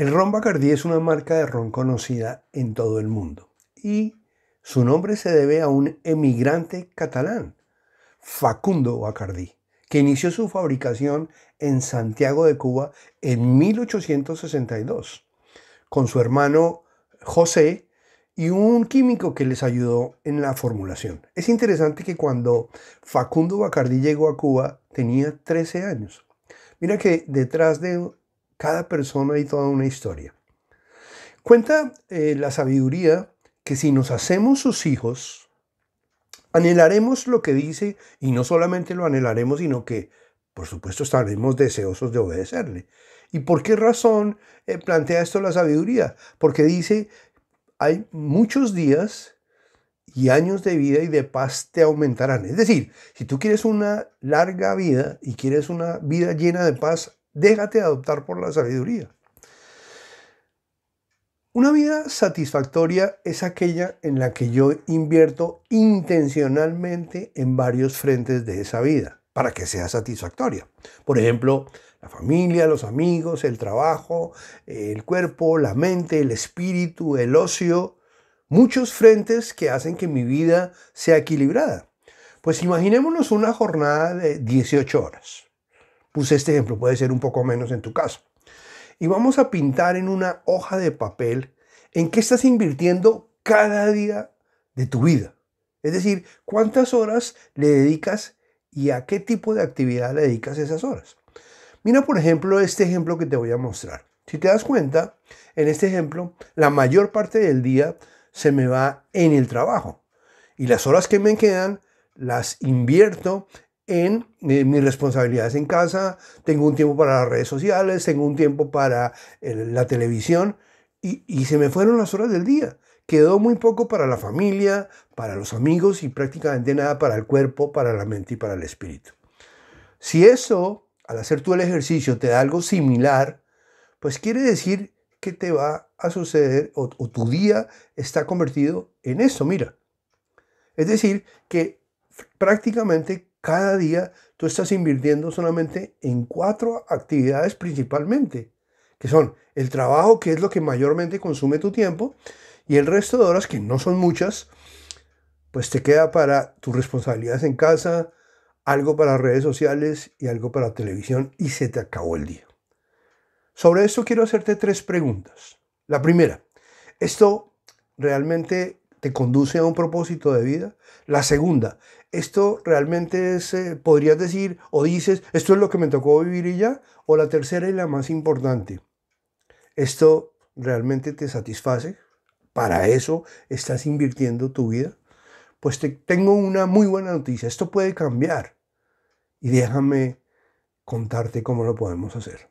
El ron Bacardí es una marca de ron conocida en todo el mundo y su nombre se debe a un emigrante catalán, Facundo Bacardí, que inició su fabricación en Santiago de Cuba en 1862 con su hermano José y un químico que les ayudó en la formulación. Es interesante que cuando Facundo Bacardí llegó a Cuba tenía 13 años. Mira que detrás de cada persona y toda una historia. Cuenta eh, la sabiduría que si nos hacemos sus hijos, anhelaremos lo que dice y no solamente lo anhelaremos, sino que, por supuesto, estaremos deseosos de obedecerle. ¿Y por qué razón eh, plantea esto la sabiduría? Porque dice, hay muchos días y años de vida y de paz te aumentarán. Es decir, si tú quieres una larga vida y quieres una vida llena de paz, Déjate adoptar por la sabiduría. Una vida satisfactoria es aquella en la que yo invierto intencionalmente en varios frentes de esa vida para que sea satisfactoria. Por ejemplo, la familia, los amigos, el trabajo, eh, el cuerpo, la mente, el espíritu, el ocio. Muchos frentes que hacen que mi vida sea equilibrada. Pues imaginémonos una jornada de 18 horas. Puse este ejemplo, puede ser un poco menos en tu caso. Y vamos a pintar en una hoja de papel en qué estás invirtiendo cada día de tu vida. Es decir, cuántas horas le dedicas y a qué tipo de actividad le dedicas esas horas. Mira, por ejemplo, este ejemplo que te voy a mostrar. Si te das cuenta, en este ejemplo, la mayor parte del día se me va en el trabajo. Y las horas que me quedan las invierto en eh, mis responsabilidades en casa, tengo un tiempo para las redes sociales, tengo un tiempo para eh, la televisión y, y se me fueron las horas del día. Quedó muy poco para la familia, para los amigos y prácticamente nada para el cuerpo, para la mente y para el espíritu. Si eso, al hacer tú el ejercicio, te da algo similar, pues quiere decir que te va a suceder o, tu día está convertido en eso mira. Es decir, que prácticamente cada día tú estás invirtiendo solamente en cuatro actividades principalmente, que son el trabajo, que es lo que mayormente consume tu tiempo, y el resto de horas, que no son muchas, pues te queda para tus responsabilidades en casa, algo para redes sociales y algo para televisión, y se te acabó el día. Sobre esto quiero hacerte tres preguntas. La primera, ¿esto realmente te conduce a un propósito de vida? La segunda, esto realmente es, eh, podrías decir o dices, esto es lo que me tocó vivir y ya. O la tercera y la más importante, esto realmente te satisface. Para eso estás invirtiendo tu vida. Pues tengo una muy buena noticia, esto puede cambiar. Y déjame contarte cómo lo podemos hacer.